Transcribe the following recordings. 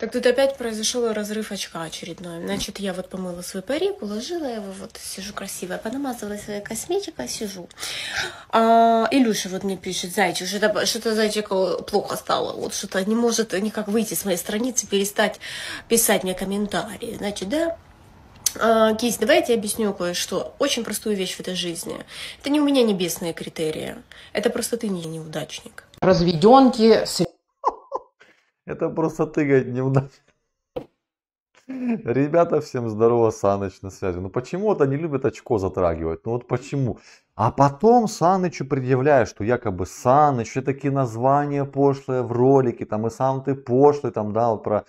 Так тут опять произошел разрыв очка очередной. Значит, я вот помыла свой парик, уложила его, вот сижу красивая, понамазала своей косметикой, сижу. А, Илюша вот мне пишет, зайчик, что-то, что зайчик плохо стало, вот что-то не может никак выйти с моей страницы, перестать писать мне комментарии. Значит, да, а, Кись, давай я тебе объясню кое-что. Очень простую вещь в этой жизни. Это не у меня небесные критерии. Это просто ты не неудачник. Разведенки, это просто тыгать неудачно. Ребята, всем здорово, Саныч на связи. Ну почему вот они любят очко затрагивать, ну вот почему. А потом Санычу предъявляют, что якобы Саныч, все такие названия пошлые в ролике, там и сам ты пошлый, там, да, про...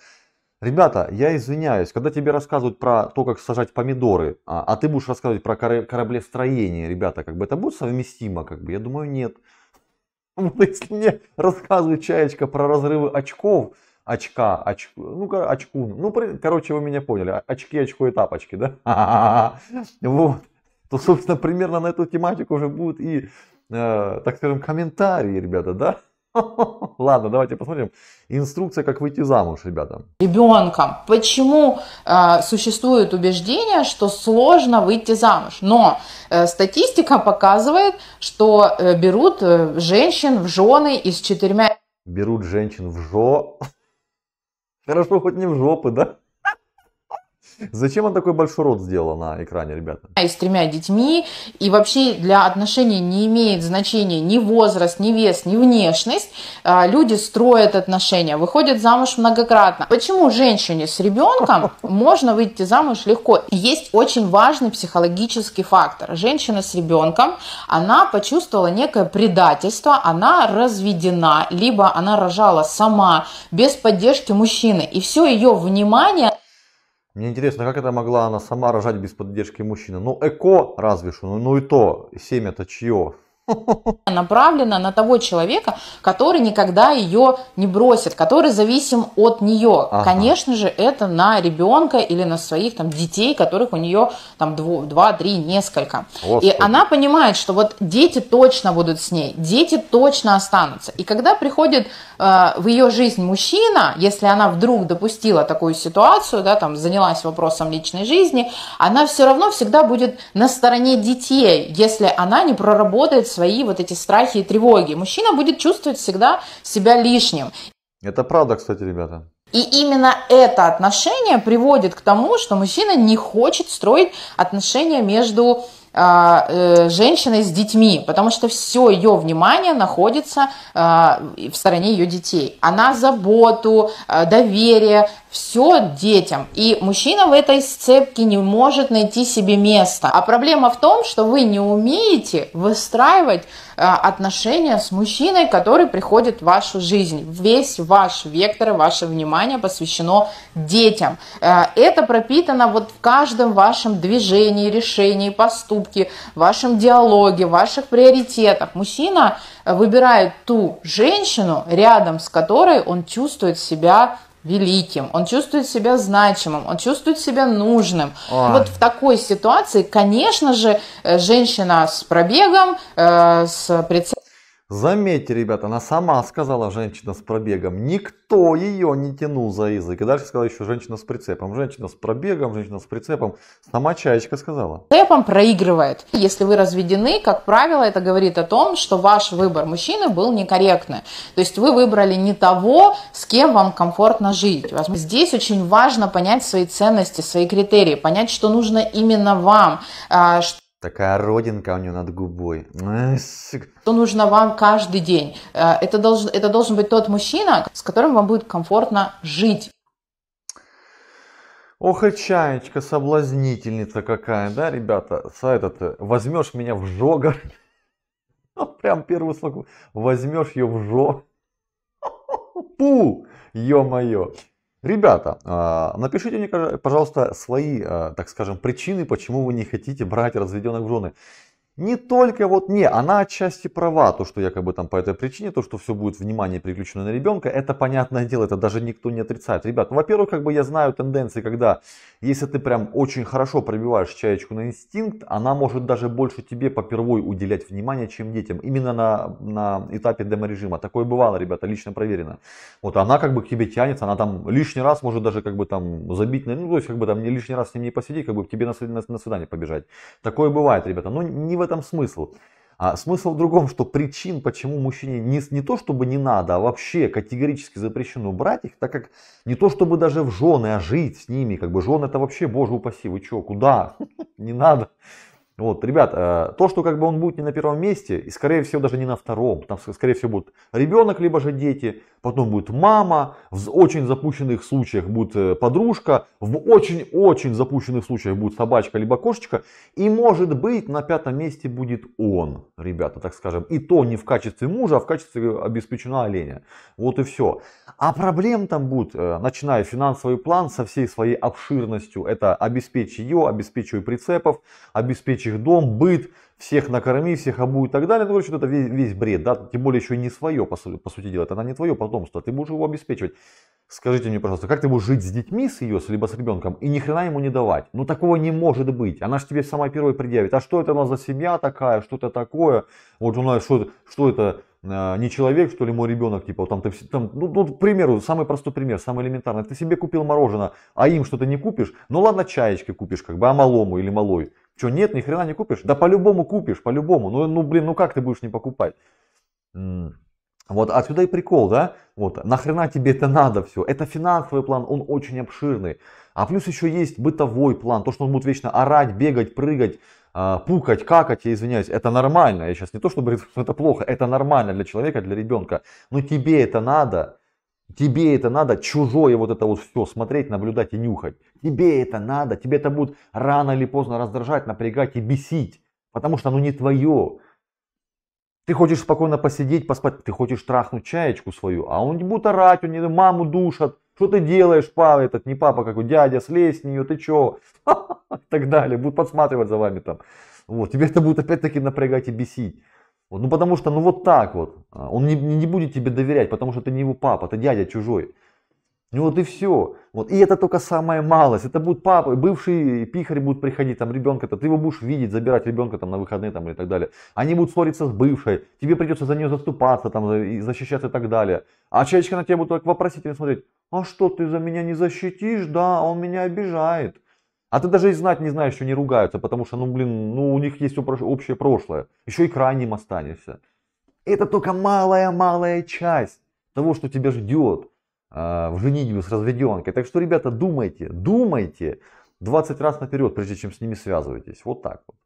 Ребята, я извиняюсь, когда тебе рассказывают про то, как сажать помидоры, а, а ты будешь рассказывать про кораблестроение, ребята, как бы это будет совместимо, как бы, я думаю, нет. Потому ну, если мне рассказывает Чаечка про разрывы очков, очка, ну, очку, ну, очку, ну, короче, вы меня поняли, очки, очко и тапочки, да? Вот, то, собственно, примерно на эту тематику уже будут и, э, так скажем, комментарии, ребята, да? Ладно, давайте посмотрим. Инструкция, как выйти замуж, ребята. Ребенком. Почему э, существует убеждение, что сложно выйти замуж? Но э, статистика показывает, что э, берут э, женщин в жены из четырьмя... Берут женщин в жо... Хорошо, хоть не в жопы, да? Зачем он такой большой рот сделал на экране, ребята? А, и с тремя детьми, и вообще для отношений не имеет значения ни возраст, ни вес, ни внешность. А, люди строят отношения, выходят замуж многократно. Почему женщине с ребенком можно выйти замуж легко? Есть очень важный психологический фактор. Женщина с ребенком, она почувствовала некое предательство, она разведена, либо она рожала сама, без поддержки мужчины. И все ее внимание мне интересно, как это могла она сама рожать без поддержки мужчины? Ну, эко разве что, ну, ну и то, семя-то чье? направлена на того человека, который никогда ее не бросит, который зависим от нее. Ага. Конечно же, это на ребенка или на своих там детей, которых у нее там два, три, несколько. Господи. И она понимает, что вот дети точно будут с ней, дети точно останутся. И когда приходит Э, в ее жизнь мужчина, если она вдруг допустила такую ситуацию, да, там занялась вопросом личной жизни, она все равно всегда будет на стороне детей, если она не проработает свои вот эти страхи и тревоги. Мужчина будет чувствовать всегда себя лишним. Это правда, кстати, ребята. И именно это отношение приводит к тому, что мужчина не хочет строить отношения между а, э, женщиной с детьми, потому что все ее внимание находится а, в стороне ее детей. Она заботу, а, доверие, все детям. И мужчина в этой сцепке не может найти себе места. А проблема в том, что вы не умеете выстраивать э, отношения с мужчиной, который приходит в вашу жизнь. Весь ваш вектор, ваше внимание посвящено детям. Э, это пропитано вот в каждом вашем движении, решении, поступке, вашем диалоге, ваших приоритетах. Мужчина э, выбирает ту женщину, рядом с которой он чувствует себя великим, он чувствует себя значимым, он чувствует себя нужным. Ой. Вот в такой ситуации, конечно же, э, женщина с пробегом, э, с прицелом, Заметьте, ребята, она сама сказала женщина с пробегом. Никто ее не тянул за язык. И дальше сказала еще женщина с прицепом. Женщина с пробегом, женщина с прицепом. Сама чаечка сказала. Прицепом проигрывает. Если вы разведены, как правило, это говорит о том, что ваш выбор мужчины был некорректный. То есть вы выбрали не того, с кем вам комфортно жить. Здесь очень важно понять свои ценности, свои критерии, понять, что нужно именно вам, а, Такая родинка у него над губой. Что нужно вам каждый день? Э, это должен, это должен быть тот мужчина, с которым вам будет комфортно жить. Ох и чаечка, соблазнительница какая, да, ребята? А этот, э, возьмешь меня в жогар, Прям первую слово. Возьмешь ее в жог. Пу! Ё-моё. Ребята, а, напишите мне, пожалуйста, свои, а, так скажем, причины, почему вы не хотите брать разведенных в жены. Не только вот, не, она отчасти права, то, что якобы там по этой причине, то, что все будет внимание переключено на ребенка, это понятное дело, это даже никто не отрицает. Ребят, ну, во-первых, как бы я знаю тенденции, когда если ты прям очень хорошо пробиваешь чаечку на инстинкт, она может даже больше тебе попервой уделять внимание, чем детям. Именно на, на этапе деморежима. Такое бывало, ребята, лично проверено. Вот она как бы к тебе тянется, она там лишний раз может даже как бы там забить, ну, то есть как бы там не лишний раз с ним не посидеть, как бы к тебе на, на, на свидание побежать. Такое бывает, ребята, но не в этом смысл. А смысл в другом, что причин, почему мужчине не, не то чтобы не надо, а вообще категорически запрещено брать их, так как не то чтобы даже в жены, а жить с ними, как бы жены это вообще, боже упаси, вы чё, куда? Не надо. Вот, ребят, э, то, что как бы он будет не на первом месте, и скорее всего даже не на втором, там скорее всего будет ребенок, либо же дети, потом будет мама, в очень запущенных случаях будет э, подружка, в очень-очень запущенных случаях будет собачка либо кошечка, и может быть на пятом месте будет он, ребята, так скажем. И то не в качестве мужа, а в качестве э, обеспечена оленя. Вот и все. А проблем там будет, э, начиная финансовый план со всей своей обширностью, это обеспечь ее, обеспечь ее прицепов, обеспечь их дом, быт, всех накорми, всех обуй и так далее. Ну, короче, это весь, весь бред, да, тем более еще не свое, по, су- по сути дела, это она не твое потомство, ты будешь его обеспечивать. Скажите мне, пожалуйста, как ты будешь жить с детьми, с ее, либо с ребенком, и ни хрена ему не давать? Ну, такого не может быть. Она же тебе самая первой предъявит. А что это у нас за семья такая, что это такое? Вот у нас что, что это, а, не человек, что ли, мой ребенок, типа, там, ты, там, ну, ну, к примеру, самый простой пример, самый элементарный, ты себе купил мороженое, а им что-то не купишь, ну, ладно, чаечки купишь, как бы, а малому или малой, что, нет, ни хрена не купишь? Да по-любому купишь, по-любому. Ну, ну, блин, ну как ты будешь не покупать? Вот отсюда и прикол, да? Вот, нахрена тебе это надо все? Это финансовый план, он очень обширный. А плюс еще есть бытовой план, то, что он будет вечно орать, бегать, прыгать, а, пукать, какать, я извиняюсь, это нормально. Я сейчас не то, чтобы это плохо, это нормально для человека, для ребенка. Но тебе это надо, Тебе это надо, чужое вот это вот все смотреть, наблюдать и нюхать. Тебе это надо, тебе это будет рано или поздно раздражать, напрягать и бесить, потому что оно не твое. Ты хочешь спокойно посидеть, поспать, ты хочешь трахнуть чаечку свою, а он не будет орать, он не маму душат, что ты делаешь, папа этот, не папа, какой дядя, слезь с нее, ты че, и так далее, будут подсматривать за вами там. Вот, тебе это будет опять-таки напрягать и бесить. Вот, ну потому что, ну вот так вот. А, он не, не будет тебе доверять, потому что ты не его папа, ты дядя чужой. Ну вот и все. Вот. И это только самая малость. Это будет папа, бывший пихарь будет приходить, там ребенка-то, ты его будешь видеть, забирать ребенка там на выходные там и так далее. Они будут ссориться с бывшей, тебе придется за нее заступаться, там, и защищаться и так далее. А человечка на тебя будет только вопросительно смотреть, а что ты за меня не защитишь, да, он меня обижает. А ты даже и знать не знаешь, что они ругаются, потому что, ну блин, ну у них есть общее прошлое. Еще и крайним останешься. Это только малая-малая часть того, что тебя ждет э, а, в женитьбе с разведенкой. Так что, ребята, думайте, думайте 20 раз наперед, прежде чем с ними связываетесь. Вот так вот.